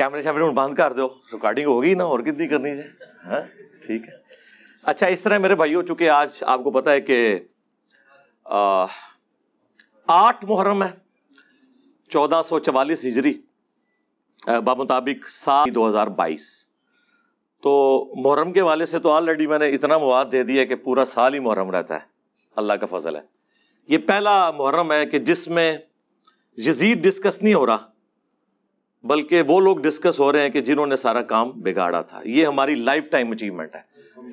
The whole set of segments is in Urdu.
کیمرے شیمرے بند کر دو ریکارڈنگ ہوگی نا اور کتنی کرنی ہے ہاں، ٹھیک ہے اچھا اس طرح میرے بھائی ہو چکے آج آپ کو پتا ہے کہ آٹھ محرم ہے چودہ سو چوالیس ہجری سال دو ہزار بائیس تو محرم کے والے سے تو آلریڈی میں نے اتنا مواد دے دیا کہ پورا سال ہی محرم رہتا ہے اللہ کا فضل ہے یہ پہلا محرم ہے کہ جس میں یزید ڈسکس نہیں ہو رہا بلکہ وہ لوگ ڈسکس ہو رہے ہیں کہ جنہوں نے سارا کام بگاڑا تھا یہ ہماری لائف ٹائم اچیومنٹ ہے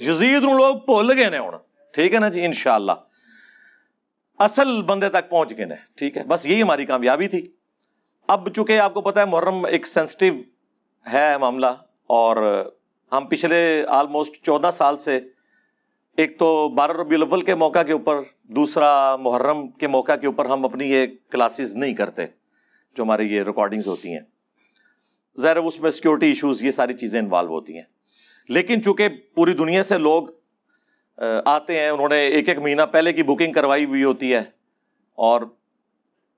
یزید ان لوگ بھول گئے ٹھیک ہے نا جی انشاءاللہ اصل بندے تک پہنچ گئے نے ٹھیک ہے بس یہی ہماری کامیابی تھی اب چونکہ آپ کو پتا ہے محرم ایک سینسٹیو ہے معاملہ اور ہم پچھلے آلموسٹ چودہ سال سے ایک تو بارہ ربیع الاول کے موقع کے اوپر دوسرا محرم کے موقع کے اوپر ہم اپنی یہ کلاسز نہیں کرتے جو ہماری یہ ریکارڈنگز ہوتی ہیں ظاہر اس میں سیکورٹی ایشوز یہ ساری چیزیں انوالو ہوتی ہیں لیکن چونکہ پوری دنیا سے لوگ آتے ہیں انہوں نے ایک ایک مہینہ پہلے کی بکنگ کروائی ہوئی ہوتی ہے اور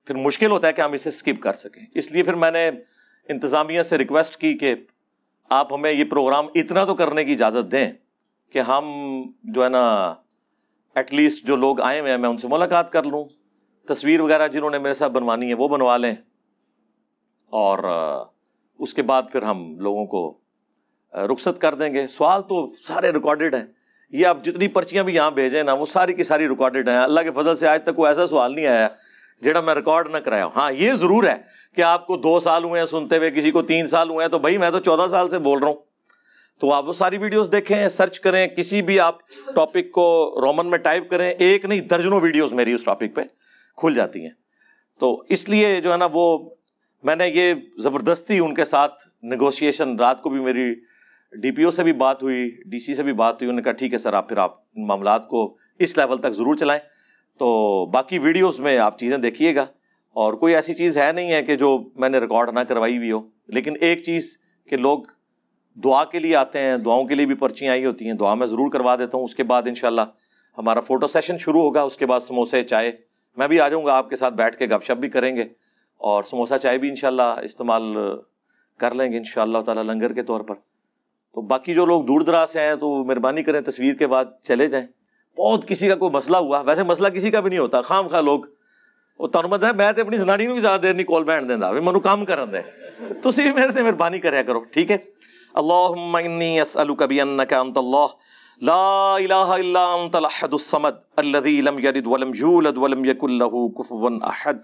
پھر مشکل ہوتا ہے کہ ہم اسے اسکپ کر سکیں اس لیے پھر میں نے انتظامیہ سے ریکویسٹ کی کہ آپ ہمیں یہ پروگرام اتنا تو کرنے کی اجازت دیں کہ ہم جو ہے نا ایٹ لیسٹ جو لوگ آئے ہوئے ہیں میں ان سے ملاقات کر لوں تصویر وغیرہ جنہوں نے میرے ساتھ بنوانی ہے وہ بنوا لیں اور اس کے بعد پھر ہم لوگوں کو رخصت کر دیں گے سوال تو سارے ریکارڈیڈ ہیں یہ آپ جتنی پرچیاں بھی یہاں بھیجیں نا وہ ساری کی ساری ریکارڈیڈ ہیں اللہ کے فضل سے آج تک کوئی ایسا سوال نہیں آیا جہاں میں ریکارڈ نہ کرایا ہوں ہاں یہ ضرور ہے کہ آپ کو دو سال ہوئے ہیں سنتے ہوئے کسی کو تین سال ہوئے ہیں تو بھائی میں تو چودہ سال سے بول رہا ہوں تو آپ وہ ساری ویڈیوز دیکھیں سرچ کریں کسی بھی آپ ٹاپک کو رومن میں ٹائپ کریں ایک نہیں درجنوں ویڈیوز میری اس ٹاپک پہ کھل جاتی ہیں تو اس لیے جو ہے نا وہ میں نے یہ زبردستی ان کے ساتھ نیگوشیشن رات کو بھی میری ڈی پی او سے بھی بات ہوئی ڈی سی سے بھی بات ہوئی انہوں نے کہا ٹھیک ہے سر آپ پھر آپ ان معاملات کو اس لیول تک ضرور چلائیں تو باقی ویڈیوز میں آپ چیزیں دیکھیے گا اور کوئی ایسی چیز ہے نہیں ہے کہ جو میں نے ریکارڈ نہ کروائی ہوئی ہو لیکن ایک چیز کہ لوگ دعا کے لیے آتے ہیں دعاؤں کے لیے بھی پرچیاں آئی ہوتی ہیں دعا میں ضرور کروا دیتا ہوں اس کے بعد انشاءاللہ ہمارا فوٹو سیشن شروع ہوگا اس کے بعد سموسے چائے میں بھی آ جاؤں گا آپ کے ساتھ بیٹھ کے گپ شپ بھی کریں گے اور سموسہ چائے بھی انشاءاللہ استعمال کر لیں گے انشاءاللہ تعالی لنگر کے طور پر تو باقی جو لوگ دور دراز سے ہیں تو مہربانی کریں تصویر کے بعد چلے جائیں بہت کسی کا کوئی مسئلہ ہوا ویسے مسئلہ کسی کا بھی نہیں ہوتا خام خواہ لوگ وہ تعلق ہے میں تو اپنی زناڑی نے بھی زیادہ دیر نہیں کال بینڈ دینا بھی منو کام کرن دے تو صرف میرے سے مہربانی کریا کرو ٹھیک ہے اللہم انی اسألوک بی انکا انت اللہ لا الہ الا انت الاحد السمد اللذی لم یرد ولم یولد ولم یکل لہو کفوا احد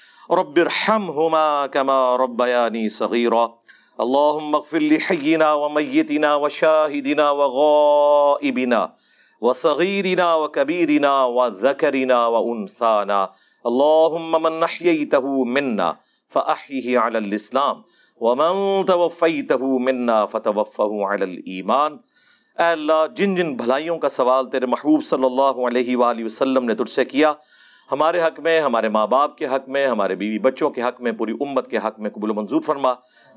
رب ارحمهما كما ربياني صغيرا اللهم اغفر لحينا وميتنا وشاهدنا وغائبنا وصغيرنا وكبيرنا وذكرنا وأنثانا اللهم من نحييته منا فأحيه على الإسلام ومن توفيته منا فتوفه على الإيمان اے اللہ جن جن بھلائیوں کا سوال تیرے محبوب صلی اللہ علیہ وآلہ وسلم نے تجھ سے کیا ہمارے حق میں ہمارے ماں باپ کے حق میں ہمارے بیوی بچوں کے حق میں پوری امت کے حق میں و منظور فرما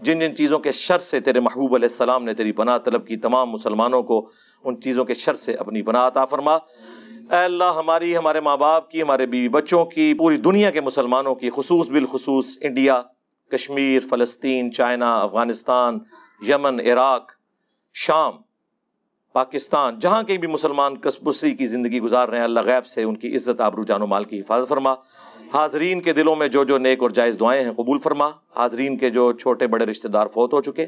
جن جن چیزوں کے شر سے تیرے محبوب علیہ السلام نے تیری پناہ طلب کی تمام مسلمانوں کو ان چیزوں کے شر سے اپنی پناہ عطا فرما اے اللہ ہماری ہمارے ماں باپ کی ہمارے بیوی بچوں کی پوری دنیا کے مسلمانوں کی خصوص بالخصوص انڈیا کشمیر فلسطین چائنا افغانستان یمن عراق شام پاکستان جہاں کہیں بھی مسلمان قصبصی کی زندگی گزار رہے ہیں اللہ غیب سے ان کی عزت آبرو جان و مال کی حفاظت فرما حاضرین کے دلوں میں جو جو نیک اور جائز دعائیں ہیں قبول فرما حاضرین کے جو چھوٹے بڑے رشتہ دار فوت ہو چکے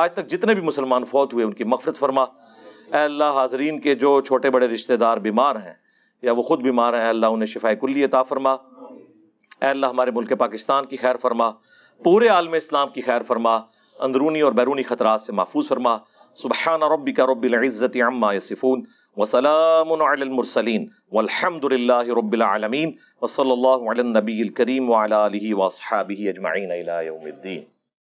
آج تک جتنے بھی مسلمان فوت ہوئے ان کی مغفرت فرما اے اللہ حاضرین کے جو چھوٹے بڑے رشتہ دار بیمار ہیں یا وہ خود بیمار ہیں اے اللہ انہیں شفا کلی عطا فرما اے اللہ ہمارے ملک پاکستان کی خیر فرما پورے عالم اسلام کی خیر فرما اندرونی اور بیرونی خطرات سے محفوظ فرما سبحان ربك رب العزة عما يصفون وسلام على المرسلين والحمد لله رب العالمين وصلى الله على النبي الكريم وعلى آله وأصحابه أجمعين إلى يوم الدين